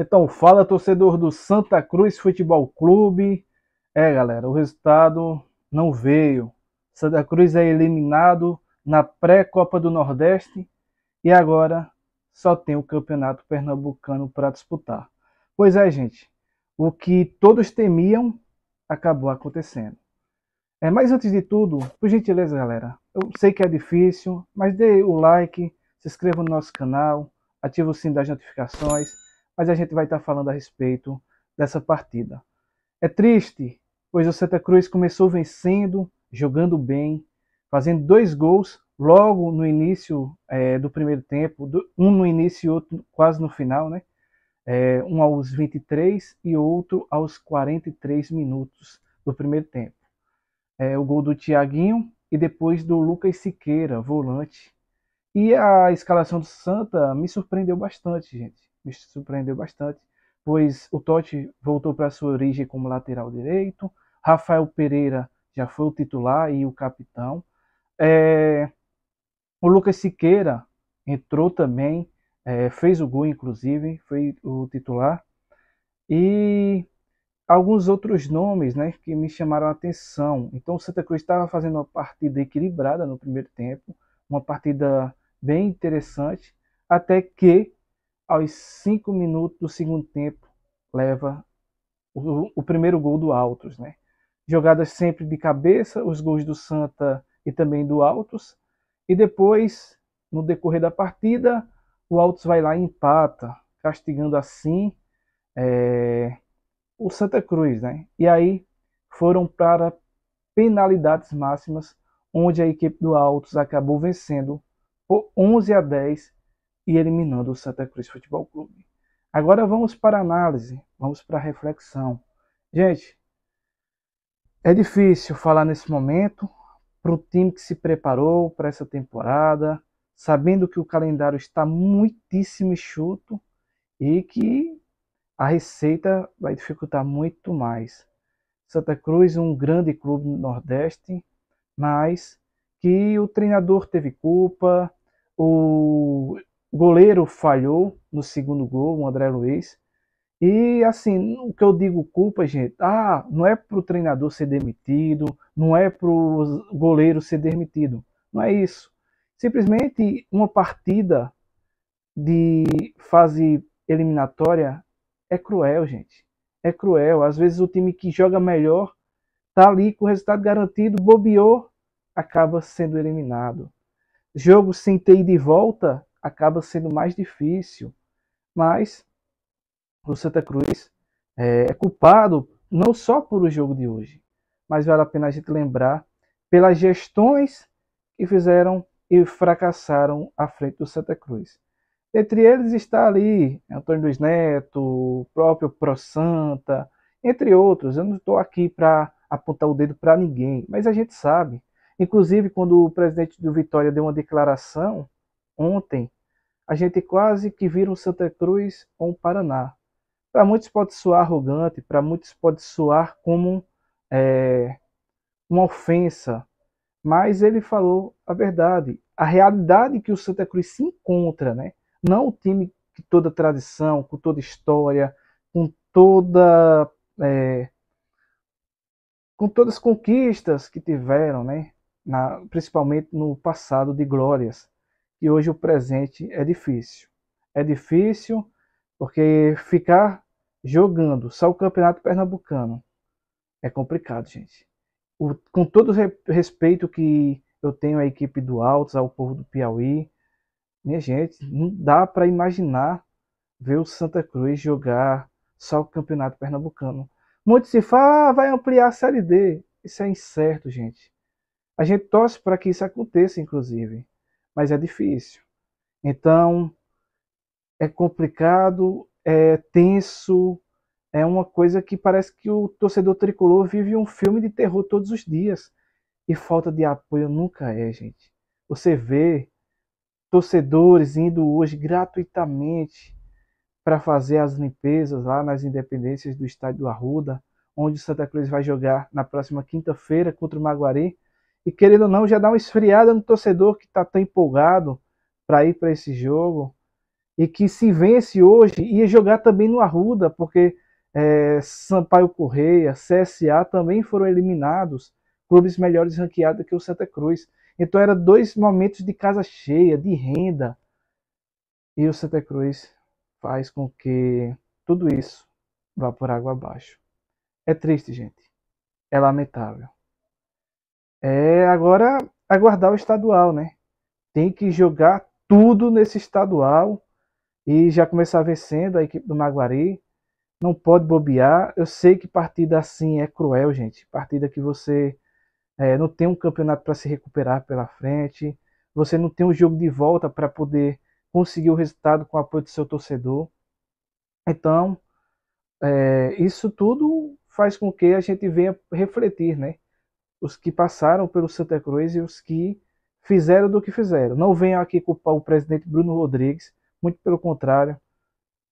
Então, fala torcedor do Santa Cruz Futebol Clube. É, galera, o resultado não veio. Santa Cruz é eliminado na pré-Copa do Nordeste e agora só tem o Campeonato Pernambucano para disputar. Pois é, gente, o que todos temiam acabou acontecendo. É, mas antes de tudo, por gentileza, galera, eu sei que é difícil, mas dê o like, se inscreva no nosso canal, ative o sininho das notificações mas a gente vai estar falando a respeito dessa partida. É triste, pois o Santa Cruz começou vencendo, jogando bem, fazendo dois gols logo no início é, do primeiro tempo, um no início e outro quase no final, né? É, um aos 23 e outro aos 43 minutos do primeiro tempo. É, o gol do Thiaguinho e depois do Lucas Siqueira, volante. E a escalação do Santa me surpreendeu bastante, gente me surpreendeu bastante, pois o Totti voltou para sua origem como lateral direito, Rafael Pereira já foi o titular e o capitão. É, o Lucas Siqueira entrou também, é, fez o gol, inclusive, foi o titular. E alguns outros nomes né, que me chamaram a atenção. Então, o Santa Cruz estava fazendo uma partida equilibrada no primeiro tempo, uma partida bem interessante, até que aos 5 minutos do segundo tempo, leva o, o primeiro gol do Altos. Né? Jogadas sempre de cabeça, os gols do Santa e também do Altos. E depois, no decorrer da partida, o Altos vai lá e empata, castigando assim é, o Santa Cruz. Né? E aí foram para penalidades máximas, onde a equipe do Altos acabou vencendo por 11 a 10 e eliminando o Santa Cruz Futebol Clube. Agora vamos para análise, vamos para reflexão. Gente, é difícil falar nesse momento para o time que se preparou para essa temporada, sabendo que o calendário está muitíssimo enxuto e que a receita vai dificultar muito mais. Santa Cruz é um grande clube no Nordeste, mas que o treinador teve culpa, o goleiro falhou no segundo gol, o André Luiz. E assim, o que eu digo culpa, gente, ah, não é pro treinador ser demitido, não é pro goleiro ser demitido. Não é isso. Simplesmente uma partida de fase eliminatória é cruel, gente. É cruel. Às vezes o time que joga melhor tá ali com o resultado garantido, bobeou, acaba sendo eliminado. Jogo sem ter de volta acaba sendo mais difícil. Mas o Santa Cruz é, é, culpado não só por o jogo de hoje, mas vale a pena a gente lembrar pelas gestões que fizeram e fracassaram à frente do Santa Cruz. Entre eles está ali Antônio Luiz Neto, o próprio Pro Santa, entre outros. Eu não estou aqui para apontar o dedo para ninguém, mas a gente sabe. Inclusive, quando o presidente do Vitória deu uma declaração ontem, a gente quase que vira um Santa Cruz ou um Paraná. Para muitos pode soar arrogante, para muitos pode soar como é, uma ofensa, mas ele falou a verdade, a realidade que o Santa Cruz se encontra, né? Não o time com toda tradição, com toda história, com toda é, com todas as conquistas que tiveram, né? Na, principalmente no passado de glórias que hoje o presente é difícil. É difícil porque ficar jogando só o Campeonato Pernambucano é complicado, gente. O, com todo o respeito que eu tenho à equipe do Altos, ao povo do Piauí, minha gente, não dá para imaginar ver o Santa Cruz jogar só o Campeonato Pernambucano. Muitos se fala, ah, vai ampliar a Série D. Isso é incerto, gente. A gente torce para que isso aconteça, inclusive mas é difícil. Então, é complicado, é tenso, é uma coisa que parece que o torcedor tricolor vive um filme de terror todos os dias. E falta de apoio nunca é, gente. Você vê torcedores indo hoje gratuitamente para fazer as limpezas lá nas independências do estádio do Arruda, onde o Santa Cruz vai jogar na próxima quinta-feira contra o Maguari. E querendo ou não, já dá uma esfriada no torcedor que está tão empolgado para ir para esse jogo. E que se vence hoje, ia jogar também no Arruda, porque é, Sampaio Correia, CSA também foram eliminados, clubes melhores ranqueados que o Santa Cruz. Então era dois momentos de casa cheia, de renda. E o Santa Cruz faz com que tudo isso vá por água abaixo. É triste, gente. É lamentável é agora aguardar o estadual, né? Tem que jogar tudo nesse estadual e já começar vencendo a equipe do Maguari. Não pode bobear. Eu sei que partida assim é cruel, gente. Partida que você é, não tem um campeonato para se recuperar pela frente. Você não tem um jogo de volta para poder conseguir o resultado com o apoio do seu torcedor. Então, é, isso tudo faz com que a gente venha refletir, né? os que passaram pelo Santa Cruz e os que fizeram do que fizeram. Não venham aqui culpar o presidente Bruno Rodrigues, muito pelo contrário.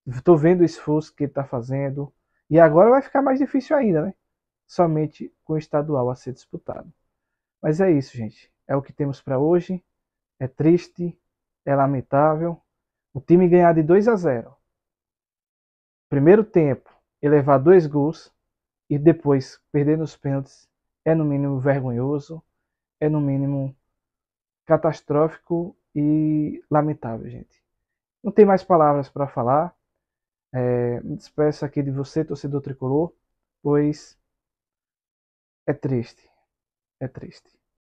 Estou vendo o esforço que ele está fazendo. E agora vai ficar mais difícil ainda, né? Somente com o estadual a ser disputado. Mas é isso, gente. É o que temos para hoje. É triste, é lamentável. O time ganhar de 2 a 0. Primeiro tempo, elevar dois gols e depois perder nos pênaltis é no mínimo vergonhoso, é no mínimo catastrófico e lamentável, gente. Não tem mais palavras para falar. É, me despeço aqui de você, torcedor tricolor, pois é triste. É triste.